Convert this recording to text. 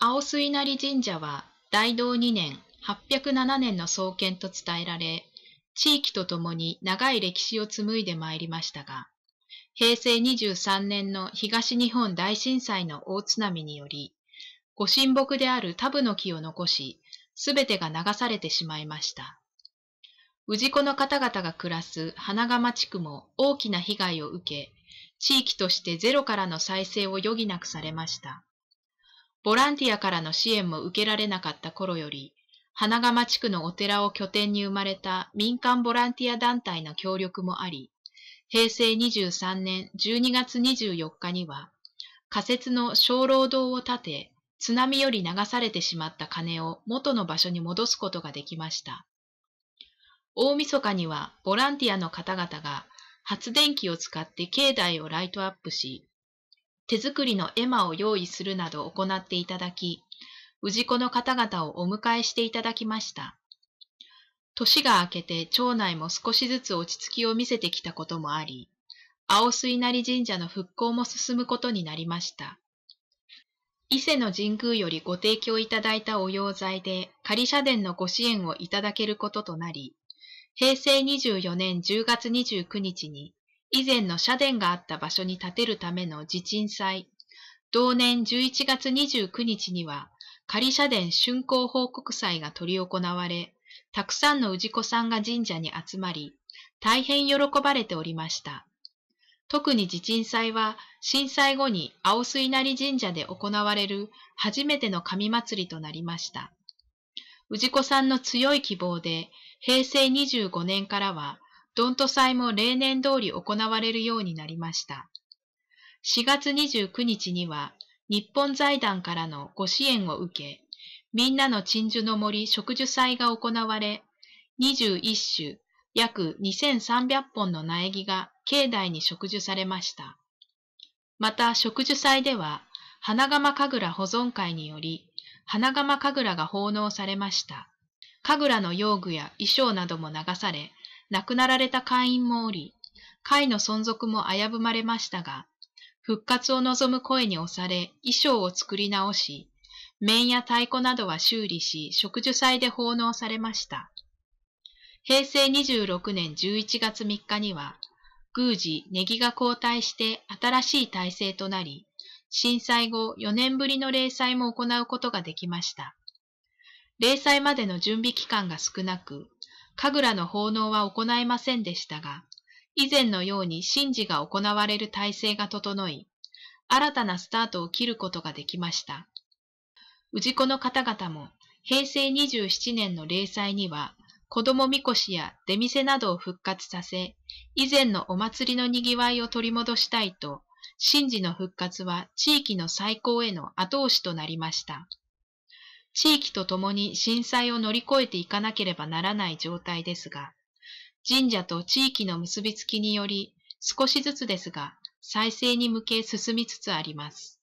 青水荷神社は大道2年807年の創建と伝えられ、地域とともに長い歴史を紡いでまいりましたが、平成23年の東日本大震災の大津波により、ご神木であるタブの木を残し、すべてが流されてしまいました。氏子の方々が暮らす花釜地区も大きな被害を受け、地域としてゼロからの再生を余儀なくされました。ボランティアからの支援も受けられなかった頃より、花釜地区のお寺を拠点に生まれた民間ボランティア団体の協力もあり、平成23年12月24日には、仮設の小楼堂を建て、津波より流されてしまった金を元の場所に戻すことができました。大晦日にはボランティアの方々が発電機を使って境内をライトアップし、手作りの絵馬を用意するなど行っていただき、氏子の方々をお迎えしていただきました。年が明けて町内も少しずつ落ち着きを見せてきたこともあり、青水り神社の復興も進むことになりました。伊勢の神宮よりご提供いただいたお用材で仮社殿のご支援をいただけることとなり、平成24年10月29日に以前の社殿があった場所に建てるための地鎮祭、同年11月29日には、仮社殿竣工報告祭が取り行われ、たくさんの氏子さんが神社に集まり、大変喜ばれておりました。特に地鎮祭は、震災後に青水稲荷神社で行われる初めての神祭りとなりました。氏子さんの強い希望で、平成25年からは、ドント祭も例年通り行われるようになりました。4月29日には、日本財団からのご支援を受け、みんなの鎮守の森植樹祭が行われ、21種約2300本の苗木が境内に植樹されました。また植樹祭では、花釜神楽保存会により、花釜神楽が奉納されました。神楽の用具や衣装なども流され、亡くなられた会員もおり、会の存続も危ぶまれましたが、復活を望む声に押され、衣装を作り直し、面や太鼓などは修理し、植樹祭で奉納されました。平成26年11月3日には、宮司、ネギが交代して新しい体制となり、震災後4年ぶりの霊祭も行うことができました。霊祭までの準備期間が少なく、神楽の奉納は行えませんでしたが、以前のように神事が行われる体制が整い、新たなスタートを切ることができました。氏子の方々も平成27年の例祭には、子供みこしや出店などを復活させ、以前のお祭りの賑わいを取り戻したいと、神事の復活は地域の再興への後押しとなりました。地域とともに震災を乗り越えていかなければならない状態ですが、神社と地域の結びつきにより、少しずつですが、再生に向け進みつつあります。